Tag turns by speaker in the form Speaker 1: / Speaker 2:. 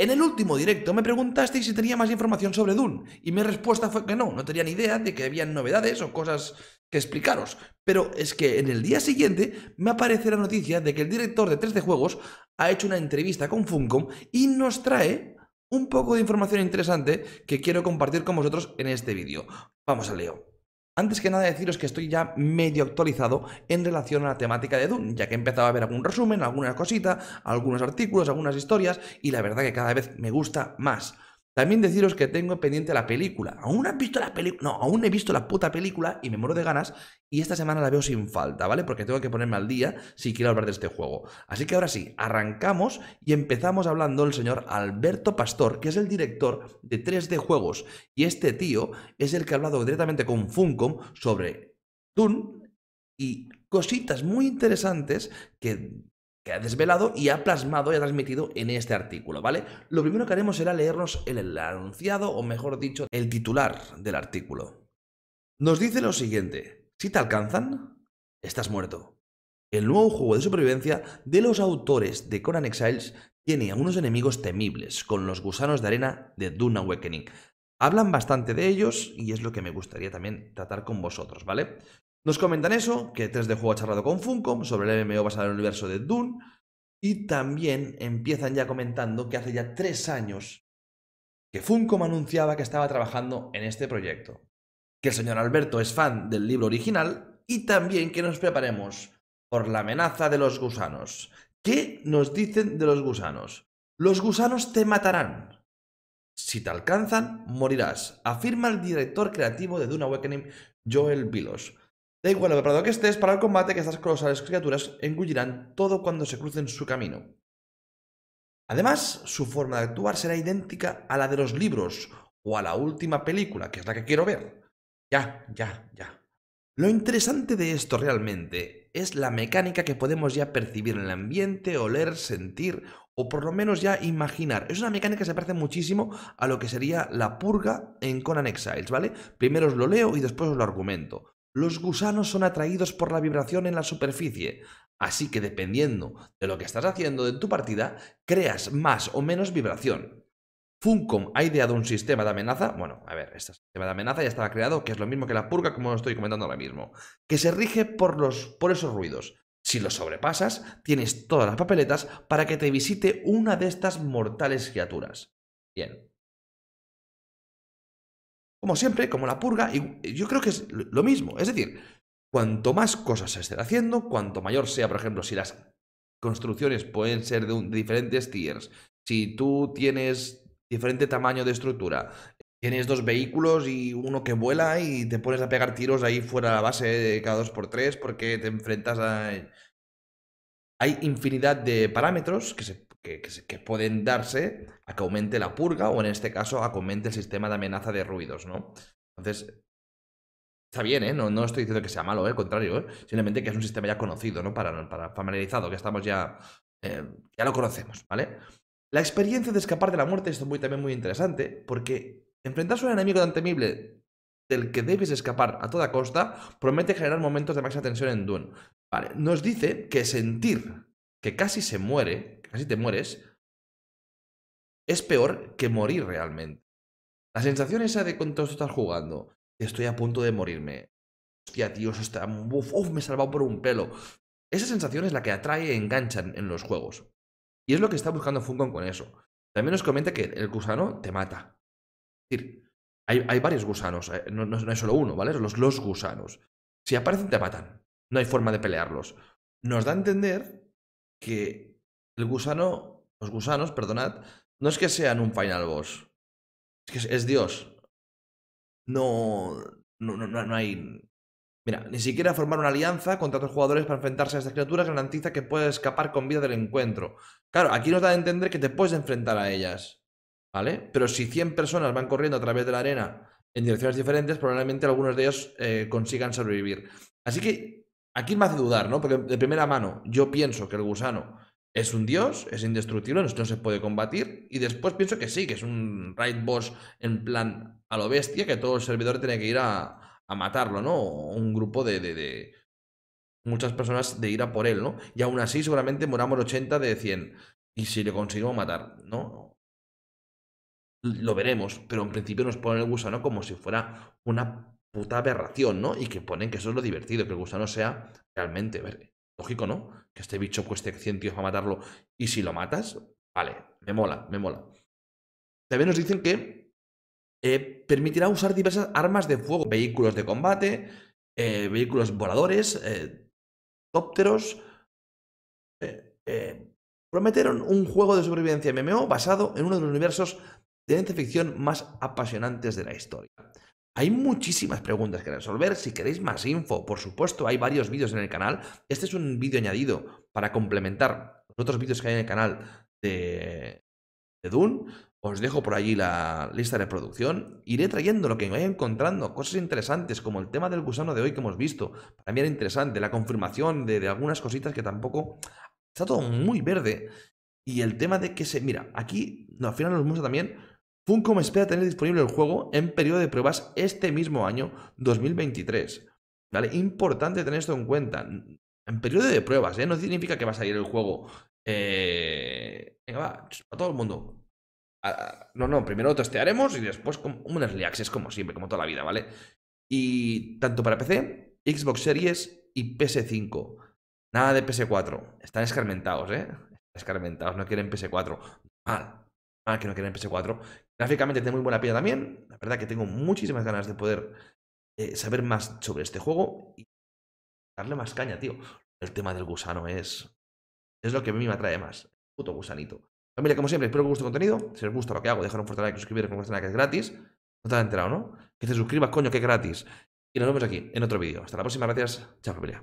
Speaker 1: En el último directo me preguntasteis si tenía más información sobre Dune, y mi respuesta fue que no, no tenía ni idea de que habían novedades o cosas que explicaros. Pero es que en el día siguiente me aparece la noticia de que el director de 3D Juegos ha hecho una entrevista con Funcom y nos trae un poco de información interesante que quiero compartir con vosotros en este vídeo. Vamos a Leo. Antes que nada deciros que estoy ya medio actualizado en relación a la temática de Dune, ya que he empezado a ver algún resumen, alguna cosita, algunos artículos, algunas historias y la verdad que cada vez me gusta más. También deciros que tengo pendiente la película. Aún visto la película. No, aún he visto la puta película y me muero de ganas. Y esta semana la veo sin falta, ¿vale? Porque tengo que ponerme al día si quiero hablar de este juego. Así que ahora sí, arrancamos y empezamos hablando el señor Alberto Pastor, que es el director de 3D Juegos. Y este tío es el que ha hablado directamente con Funcom sobre Toon y cositas muy interesantes que ha desvelado y ha plasmado y ha transmitido en este artículo, ¿vale? Lo primero que haremos será leernos el, anunciado, o mejor dicho, el titular del artículo. Nos dice lo siguiente, si te alcanzan, estás muerto. El nuevo juego de supervivencia de los autores de Conan Exiles tiene a unos enemigos temibles con los gusanos de arena de Dune Awakening. Hablan bastante de ellos y es lo que me gustaría también tratar con vosotros, ¿vale? Nos comentan eso, que 3D e Juego ha charlado con Funcom sobre el MMO basado en el universo de Dune. Y también empiezan ya comentando que hace ya tres años que Funcom anunciaba que estaba trabajando en este proyecto. Que el señor Alberto es fan del libro original y también que nos preparemos por la amenaza de los gusanos. ¿Qué nos dicen de los gusanos? Los gusanos te matarán. Si te alcanzan, morirás, afirma el director creativo de Dune Awakening, Joel Pilos. Da igual lo preparado que estés para el combate que estas colosales criaturas engullirán todo cuando se crucen su camino. Además, su forma de actuar será idéntica a la de los libros o a la última película, que es la que quiero ver. Ya, ya, ya. Lo interesante de esto realmente es la mecánica que podemos ya percibir en el ambiente, oler, sentir o por lo menos ya imaginar. Es una mecánica que se parece muchísimo a lo que sería la purga en Conan Exiles, ¿vale? Primero os lo leo y después os lo argumento los gusanos son atraídos por la vibración en la superficie, así que dependiendo de lo que estás haciendo en tu partida, creas más o menos vibración. Funcom ha ideado un sistema de amenaza, bueno, a ver, este sistema de amenaza ya estaba creado, que es lo mismo que la purga, como estoy comentando ahora mismo, que se rige por, los, por esos ruidos. Si los sobrepasas, tienes todas las papeletas para que te visite una de estas mortales criaturas. Bien, como siempre, como la purga, y yo creo que es lo mismo. Es decir, cuanto más cosas se estén haciendo, cuanto mayor sea, por ejemplo, si las construcciones pueden ser de, diferentes tiers, si tú tienes diferente tamaño de estructura, tienes dos vehículos y uno que vuela y te pones a pegar tiros ahí fuera de la base de eh, cada dos por tres porque te enfrentas a... Hay infinidad de parámetros que se que, pueden darse a que aumente la purga o en este caso a que aumente el sistema de amenaza de ruidos, ¿no? Entonces, está bien, ¿eh? No, no estoy diciendo que sea malo, ¿eh? al contrario, ¿eh? Simplemente que es un sistema ya conocido, ¿no? Para, familiarizado, que estamos ya... Eh, ya lo conocemos, ¿vale? La experiencia de escapar de la muerte es muy, también muy interesante porque enfrentarse a un enemigo tan temible del que debes escapar a toda costa promete generar momentos de máxima tensión en Dune. Vale, nos dice que sentir que casi se muere, casi te mueres, es peor que morir realmente. La sensación esa de cuando estás jugando, estoy a punto de morirme. Hostia, tío, está. me he salvado por un pelo. Esa sensación es la que atrae y engancha en los juegos. Y es lo que está buscando Funcom con eso. También nos comenta que el gusano te mata. Es decir, hay, varios gusanos, eh, no, es solo uno, ¿vale? los gusanos. Si aparecen, te matan. No hay forma de pelearlos. Nos da a entender que el gusano, los gusanos, perdonad, no es que sean un final boss. Es que es, Dios. No no, no, hay. Mira, ni siquiera formar una alianza contra otros jugadores para enfrentarse a estas criaturas garantiza que puedes escapar con vida del encuentro. Claro, aquí nos da a entender que te puedes enfrentar a ellas. ¿Vale? Pero si 100 personas van corriendo a través de la arena en direcciones diferentes, probablemente algunos de ellos eh, consigan sobrevivir. Así que Aquí me hace dudar, ¿no? Porque de primera mano yo pienso que el gusano es un dios, es indestructible, no se puede combatir. Y después pienso que sí, que es un raid boss en plan a lo bestia, que todo el servidor tiene que ir a, matarlo, ¿no? un grupo de, muchas personas de ir a por él, ¿no? Y aún así seguramente moramos 80 de 100. Y si le conseguimos matar, ¿no? Lo veremos, pero en principio nos ponen el gusano como si fuera una puta aberración, ¿no? Y que ponen que eso es lo divertido, que el gusano sea realmente, lógico, ¿no? Que este bicho cueste 100 tíos para matarlo y si lo matas, vale, me mola, me mola. También nos dicen que eh, permitirá usar diversas armas de fuego, vehículos de combate, eh, vehículos voladores, eh, tópteros. Eh, prometieron un juego de sobrevivencia MMO basado en uno de los universos de ciencia ficción más apasionantes de la historia. Hay muchísimas preguntas que resolver. Si queréis más info, por supuesto, hay varios vídeos en el canal. Este es un vídeo añadido para complementar los otros vídeos que hay en el canal de, de Dune. Os dejo por allí la lista de producción. Iré trayendo lo que me vaya encontrando, cosas interesantes, como el tema del gusano de hoy que hemos visto. Para mí era interesante, la confirmación de, algunas cositas que tampoco. Está todo muy verde. Y el tema de que se. Mira, aquí no, al final nos muestra también Funcom espera tener disponible el juego en periodo de pruebas este mismo año 2023. ¿Vale? Importante tener esto en cuenta. En periodo de pruebas, ¿eh? No significa que va a salir el juego. Eh, venga, va, a todo el mundo. No, no, primero lo testearemos y después como unas liaxes como siempre, como toda la vida, ¿vale? Y tanto para PC, Xbox Series y PS5. Nada de PS4. Están escarmentados, ¿eh? Escarmentados, no quieren PS4. Mal. Mal que no quieren PS4. Gráficamente tiene muy buena pilla también. La verdad que tengo muchísimas ganas de poder eh, saber más sobre este juego y darle más caña, tío. El tema del gusano es, es lo que a mí me atrae más. Puto gusanito. Familia, pues como siempre, espero que os guste el contenido. Si os gusta lo que hago, dejar un fuerte like, suscribiros, como que es gratis. No te has enterado, ¿no? Que te suscribas, coño, que es gratis. Y nos vemos aquí en otro vídeo. Hasta la próxima, gracias. Chao, familia.